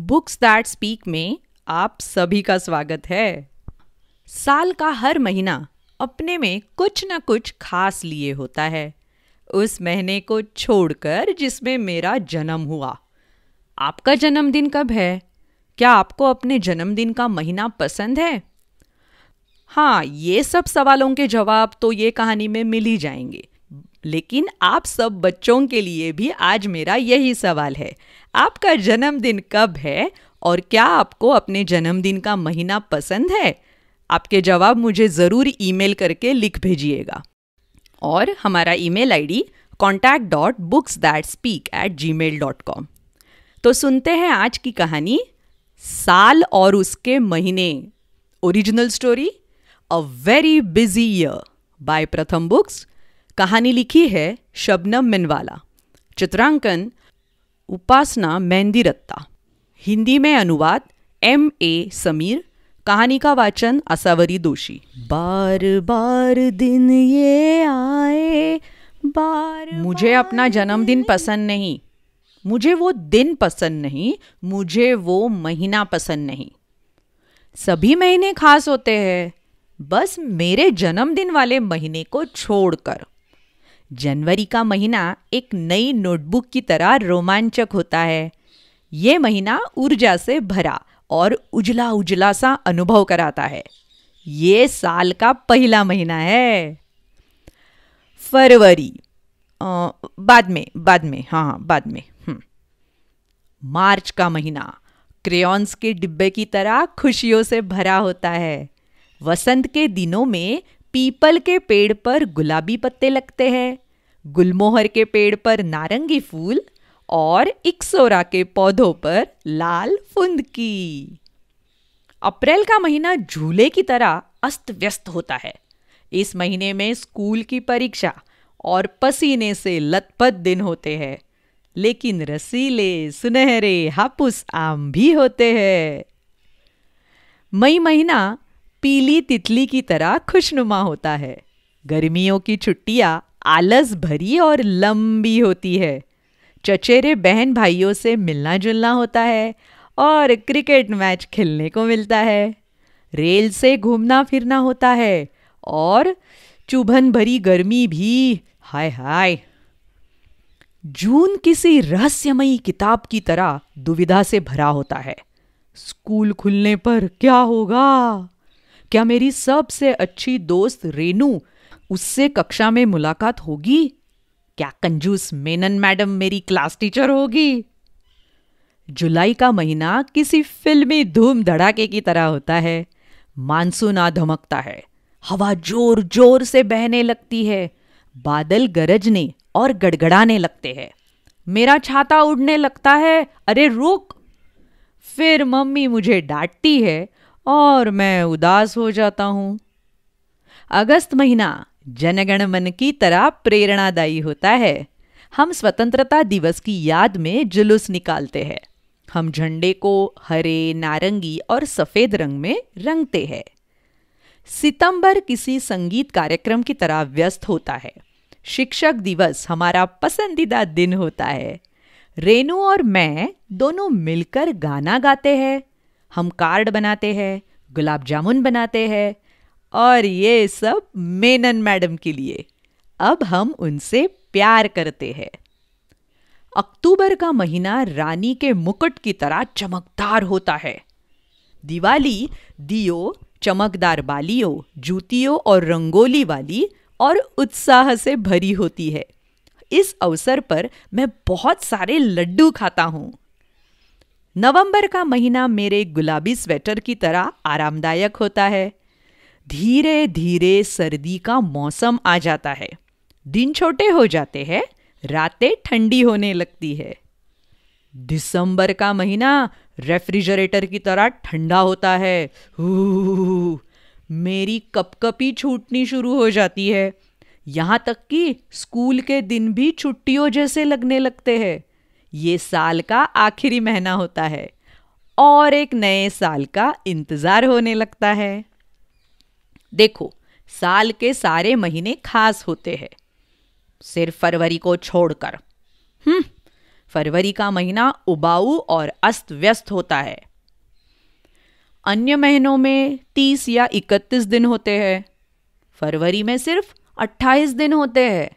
Books that speak में आप सभी का स्वागत है साल का हर महीना अपने में कुछ ना कुछ खास लिए होता है उस महीने को छोड़कर जिसमें मेरा जन्म हुआ आपका जन्मदिन कब है क्या आपको अपने जन्मदिन का महीना पसंद है हाँ ये सब सवालों के जवाब तो ये कहानी में मिल ही जाएंगे लेकिन आप सब बच्चों के लिए भी आज मेरा यही सवाल है आपका जन्मदिन कब है और क्या आपको अपने जन्मदिन का महीना पसंद है आपके जवाब मुझे ज़रूर ईमेल करके लिख भेजिएगा और हमारा email ID contact dot books that speak at Gmail dot com तो सुनते हैं आज की कहानी साल और उसके महीने original story a very busy year by Pratham books कहानी लिखी है शबनम मिनवाला चित्रांकन उपासना मेहंदी रत्ता हिंदी में अनुवाद एम ए समीर कहानी का वाचन असावरी दोषी बार बार दिन ये आए बार मुझे अपना जन्मदिन पसंद नहीं मुझे वो दिन पसंद नहीं मुझे वो महीना पसंद नहीं सभी महीने खास होते हैं बस मेरे जन्मदिन वाले महीने को छोड़कर जनवरी का महीना एक नई नोटबुक की तरह रोमांचक होता है ये महीना ऊर्जा से भरा और उजला उजला सा अनुभव कराता है ये साल का पहला महीना है फरवरी बाद में बाद में हाँ हाँ बाद में हम्म। मार्च का महीना क्रेयॉन्स के डिब्बे की तरह खुशियों से भरा होता है वसंत के दिनों में पीपल के पेड़ पर गुलाबी पत्ते लगते हैं गुलमोहर के पेड़ पर नारंगी फूल और इक्सोरा के पौधों पर लाल फुंदकी अप्रैल का महीना झूले की तरह अस्त व्यस्त होता है इस महीने में स्कूल की परीक्षा और पसीने से लतपत दिन होते हैं लेकिन रसीले सुनहरे हापुस आम भी होते हैं मई महीना पीली तितली की तरह खुशनुमा होता है गर्मियों की छुट्टियाँ आलस भरी और लंबी होती है चचेरे बहन भाइयों से मिलना जुलना होता है और क्रिकेट मैच खेलने को मिलता है रेल से घूमना फिरना होता है और चुभन भरी गर्मी भी हाय हाय जून किसी रहस्यमयी किताब की तरह दुविधा से भरा होता है स्कूल खुलने पर क्या होगा क्या मेरी सबसे अच्छी दोस्त रेनू उससे कक्षा में मुलाकात होगी क्या कंजूस मेनन मैडम मेरी क्लास टीचर होगी जुलाई का महीना किसी फिल्मी धूम धड़ाके की तरह होता है मानसून आ धमकता है हवा जोर जोर से बहने लगती है बादल गरजने और गड़गड़ाने लगते हैं मेरा छाता उड़ने लगता है अरे रुक फिर मम्मी मुझे डांटती है और मैं उदास हो जाता हूँ अगस्त महीना जनगण मन की तरह प्रेरणादायी होता है हम स्वतंत्रता दिवस की याद में जुलूस निकालते हैं हम झंडे को हरे नारंगी और सफ़ेद रंग में रंगते हैं सितंबर किसी संगीत कार्यक्रम की तरह व्यस्त होता है शिक्षक दिवस हमारा पसंदीदा दिन होता है रेनू और मैं दोनों मिलकर गाना गाते हैं हम कार्ड बनाते हैं गुलाब जामुन बनाते हैं और ये सब मेनन मैडम के लिए अब हम उनसे प्यार करते हैं अक्टूबर का महीना रानी के मुकुट की तरह चमकदार होता है दिवाली दियो चमकदार बालियों जूतियों और रंगोली वाली और उत्साह से भरी होती है इस अवसर पर मैं बहुत सारे लड्डू खाता हूँ नवंबर का महीना मेरे गुलाबी स्वेटर की तरह आरामदायक होता है धीरे धीरे सर्दी का मौसम आ जाता है दिन छोटे हो जाते हैं रातें ठंडी होने लगती है दिसंबर का महीना रेफ्रिजरेटर की तरह ठंडा होता है मेरी कपकपी छूटनी शुरू हो जाती है यहाँ तक कि स्कूल के दिन भी छुट्टियों जैसे लगने लगते हैं ये साल का आखिरी महीना होता है और एक नए साल का इंतज़ार होने लगता है देखो साल के सारे महीने खास होते हैं सिर्फ फरवरी को छोड़कर हम्म फरवरी का महीना उबाऊ और अस्त व्यस्त होता है अन्य महीनों में तीस या इकतीस दिन होते हैं फरवरी में सिर्फ अट्ठाईस दिन होते हैं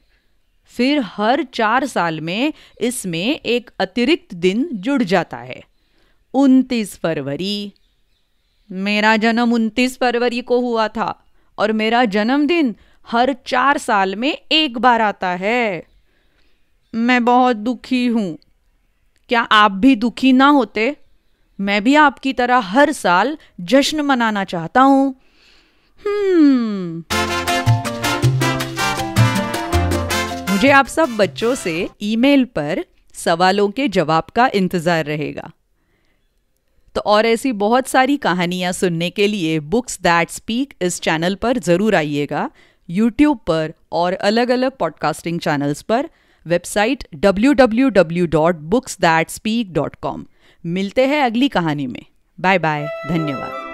फिर हर चार साल में इसमें एक अतिरिक्त दिन जुड़ जाता है उनतीस फरवरी मेरा जन्म उनतीस फरवरी को हुआ था और मेरा जन्मदिन हर चार साल में एक बार आता है मैं बहुत दुखी हूं क्या आप भी दुखी ना होते मैं भी आपकी तरह हर साल जश्न मनाना चाहता हूं हम्म मुझे आप सब बच्चों से ईमेल पर सवालों के जवाब का इंतज़ार रहेगा तो और ऐसी बहुत सारी कहानियां सुनने के लिए बुक्स दैट स्पीक इस चैनल पर ज़रूर आइएगा यूट्यूब पर और अलग अलग पॉडकास्टिंग चैनल्स पर वेबसाइट www.booksthatspeak.com मिलते हैं अगली कहानी में बाय बाय धन्यवाद